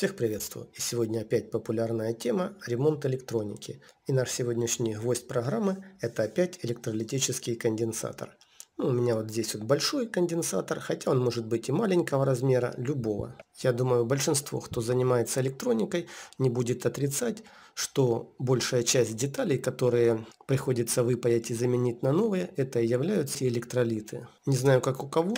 Всех приветствую! И сегодня опять популярная тема – ремонт электроники. И наш сегодняшний гвоздь программы – это опять электролитический конденсатор – ну, у меня вот здесь вот большой конденсатор, хотя он может быть и маленького размера, любого. Я думаю, большинство, кто занимается электроникой, не будет отрицать, что большая часть деталей, которые приходится выпаять и заменить на новые, это и являются электролиты. Не знаю, как у кого,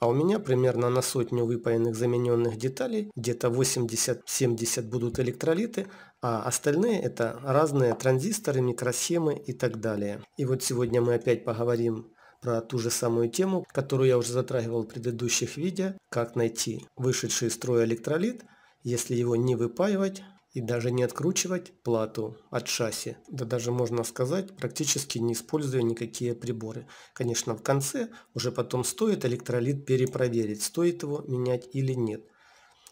а у меня примерно на сотню выпаянных замененных деталей, где-то 80-70 будут электролиты, а остальные это разные транзисторы, микросхемы и так далее. И вот сегодня мы опять поговорим про ту же самую тему, которую я уже затрагивал в предыдущих видео, как найти вышедший из строя электролит, если его не выпаивать и даже не откручивать плату от шасси. Да даже можно сказать, практически не используя никакие приборы. Конечно, в конце уже потом стоит электролит перепроверить, стоит его менять или нет.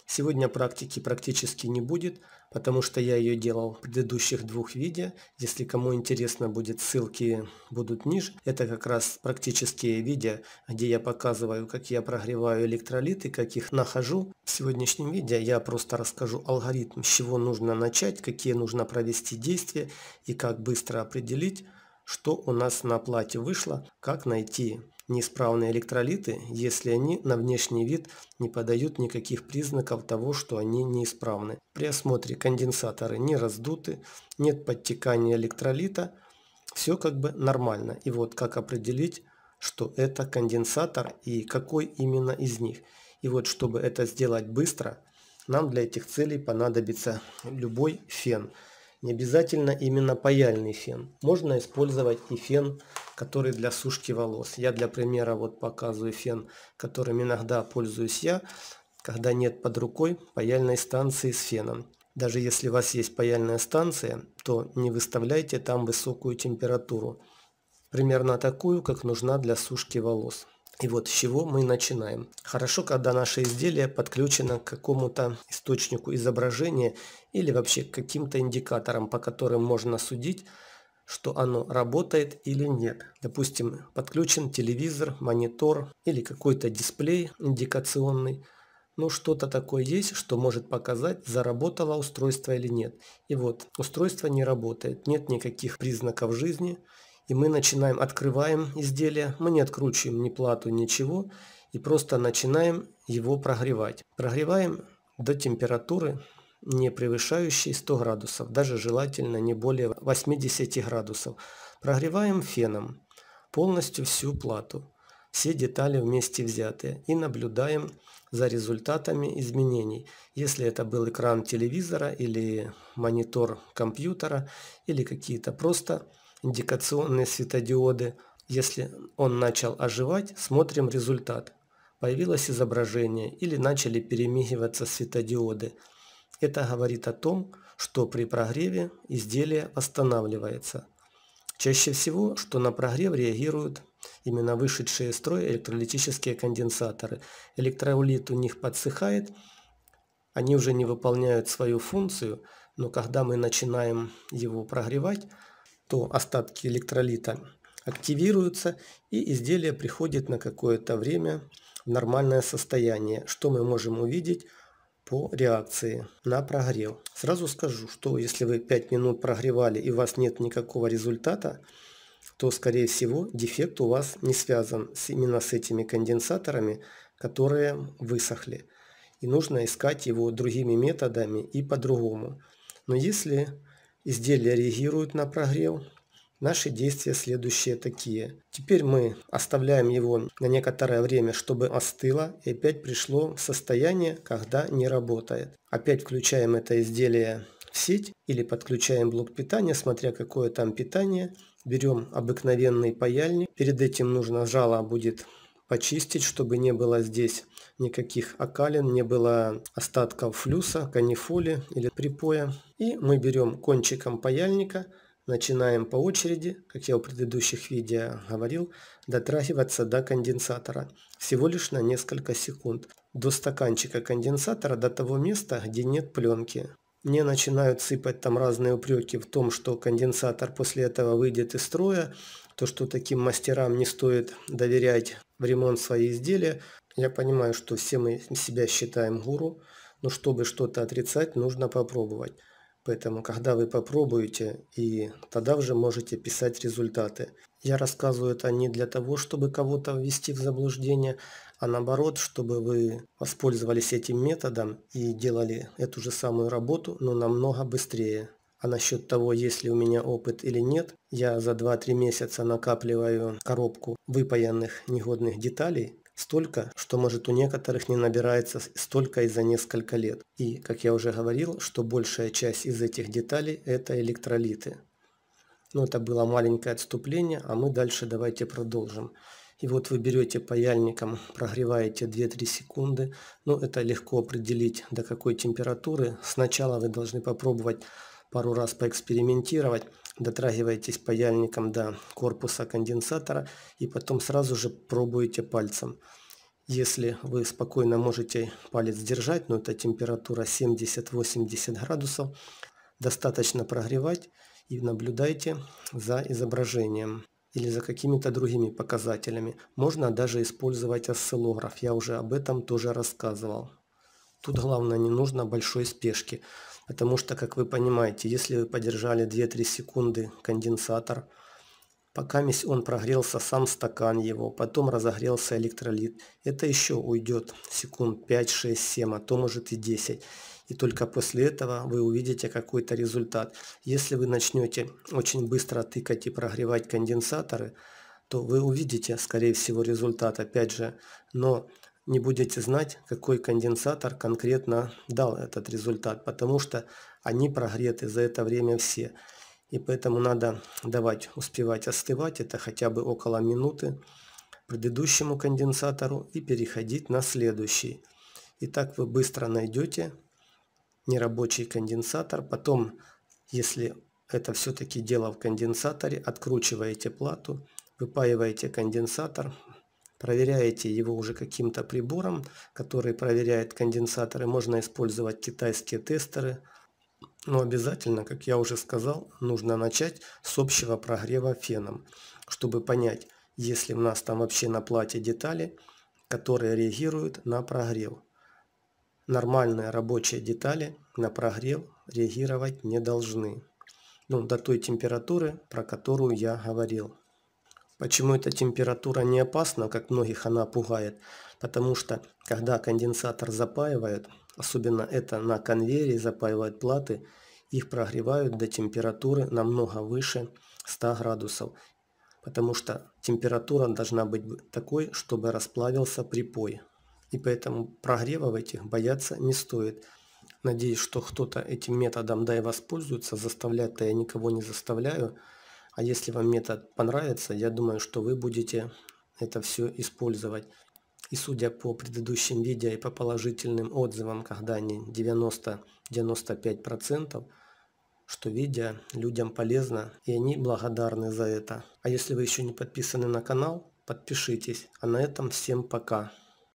Сегодня практики практически не будет, потому что я ее делал в предыдущих двух видео. Если кому интересно будет, ссылки будут ниже. Это как раз практические видео, где я показываю, как я прогреваю электролиты, как их нахожу. В сегодняшнем видео я просто расскажу алгоритм, с чего нужно начать, какие нужно провести действия и как быстро определить, что у нас на плате вышло, как найти Неисправные электролиты, если они на внешний вид не подают никаких признаков того, что они неисправны. При осмотре конденсаторы не раздуты, нет подтекания электролита, все как бы нормально. И вот как определить, что это конденсатор и какой именно из них. И вот чтобы это сделать быстро, нам для этих целей понадобится любой фен. Не обязательно именно паяльный фен. Можно использовать и фен, который для сушки волос. Я для примера вот показываю фен, которым иногда пользуюсь я, когда нет под рукой паяльной станции с феном. Даже если у вас есть паяльная станция, то не выставляйте там высокую температуру, примерно такую, как нужна для сушки волос. И вот с чего мы начинаем. Хорошо, когда наше изделие подключено к какому-то источнику изображения или вообще к каким-то индикаторам, по которым можно судить, что оно работает или нет. Допустим, подключен телевизор, монитор или какой-то дисплей индикационный. Ну, что-то такое есть, что может показать, заработало устройство или нет. И вот, устройство не работает, нет никаких признаков жизни – и мы начинаем, открываем изделие, мы не откручиваем ни плату, ничего, и просто начинаем его прогревать. Прогреваем до температуры, не превышающей 100 градусов, даже желательно не более 80 градусов. Прогреваем феном полностью всю плату, все детали вместе взятые, и наблюдаем за результатами изменений. Если это был экран телевизора или монитор компьютера или какие-то просто индикационные светодиоды. Если он начал оживать, смотрим результат. Появилось изображение или начали перемигиваться светодиоды. Это говорит о том, что при прогреве изделие восстанавливается. Чаще всего, что на прогрев реагируют именно вышедшие из строя электролитические конденсаторы. Электролит у них подсыхает, они уже не выполняют свою функцию, но когда мы начинаем его прогревать, то остатки электролита активируются и изделие приходит на какое-то время в нормальное состояние, что мы можем увидеть по реакции на прогрев. Сразу скажу, что если вы 5 минут прогревали и у вас нет никакого результата, то скорее всего дефект у вас не связан с, именно с этими конденсаторами, которые высохли. И нужно искать его другими методами и по-другому. Но если Изделие реагирует на прогрев. Наши действия следующие такие. Теперь мы оставляем его на некоторое время, чтобы остыло и опять пришло в состояние, когда не работает. Опять включаем это изделие в сеть или подключаем блок питания, смотря какое там питание. Берем обыкновенный паяльник. Перед этим нужно жало будет почистить, чтобы не было здесь никаких окалин, не было остатков флюса, канифоли или припоя. И мы берем кончиком паяльника, начинаем по очереди, как я в предыдущих видео говорил, дотрагиваться до конденсатора всего лишь на несколько секунд, до стаканчика конденсатора, до того места, где нет пленки. Мне начинают сыпать там разные упреки в том, что конденсатор после этого выйдет из строя, то, что таким мастерам не стоит доверять, в ремонт свои изделия. Я понимаю, что все мы себя считаем гуру, но чтобы что-то отрицать, нужно попробовать. Поэтому, когда вы попробуете, и тогда уже можете писать результаты. Я рассказываю это не для того, чтобы кого-то ввести в заблуждение, а наоборот, чтобы вы воспользовались этим методом и делали эту же самую работу, но намного быстрее. А насчет того, есть ли у меня опыт или нет, я за 2-3 месяца накапливаю коробку выпаянных негодных деталей, столько, что может у некоторых не набирается столько и за несколько лет. И, как я уже говорил, что большая часть из этих деталей это электролиты. Но это было маленькое отступление, а мы дальше давайте продолжим. И вот вы берете паяльником, прогреваете 2-3 секунды. Ну, это легко определить, до какой температуры. Сначала вы должны попробовать пару раз поэкспериментировать, дотрагивайтесь паяльником до корпуса конденсатора и потом сразу же пробуете пальцем. Если вы спокойно можете палец держать, но это температура 70-80 градусов, достаточно прогревать и наблюдайте за изображением или за какими-то другими показателями. Можно даже использовать осциллограф, я уже об этом тоже рассказывал. Тут главное не нужно большой спешки. Потому что, как вы понимаете, если вы подержали 2-3 секунды конденсатор, пока он прогрелся сам стакан его, потом разогрелся электролит, это еще уйдет секунд 5, 6, 7, а то может и 10. И только после этого вы увидите какой-то результат. Если вы начнете очень быстро тыкать и прогревать конденсаторы, то вы увидите, скорее всего, результат опять же. Но не будете знать, какой конденсатор конкретно дал этот результат, потому что они прогреты за это время все. И поэтому надо давать успевать остывать, это хотя бы около минуты предыдущему конденсатору и переходить на следующий. И так вы быстро найдете нерабочий конденсатор. Потом, если это все-таки дело в конденсаторе, откручиваете плату, выпаиваете конденсатор, проверяете его уже каким-то прибором, который проверяет конденсаторы. Можно использовать китайские тестеры. Но обязательно, как я уже сказал, нужно начать с общего прогрева феном, чтобы понять, есть ли у нас там вообще на плате детали, которые реагируют на прогрев. Нормальные рабочие детали на прогрев реагировать не должны. Ну, до той температуры, про которую я говорил. Почему эта температура не опасна, как многих она пугает? Потому что, когда конденсатор запаивают, особенно это на конвейере запаивают платы, их прогревают до температуры намного выше 100 градусов. Потому что температура должна быть такой, чтобы расплавился припой. И поэтому прогревов этих бояться не стоит. Надеюсь, что кто-то этим методом да и воспользуется. Заставлять-то я никого не заставляю. А если вам метод понравится, я думаю, что вы будете это все использовать. И судя по предыдущим видео и по положительным отзывам, когда они 90-95%, что видео людям полезно, и они благодарны за это. А если вы еще не подписаны на канал, подпишитесь. А на этом всем пока.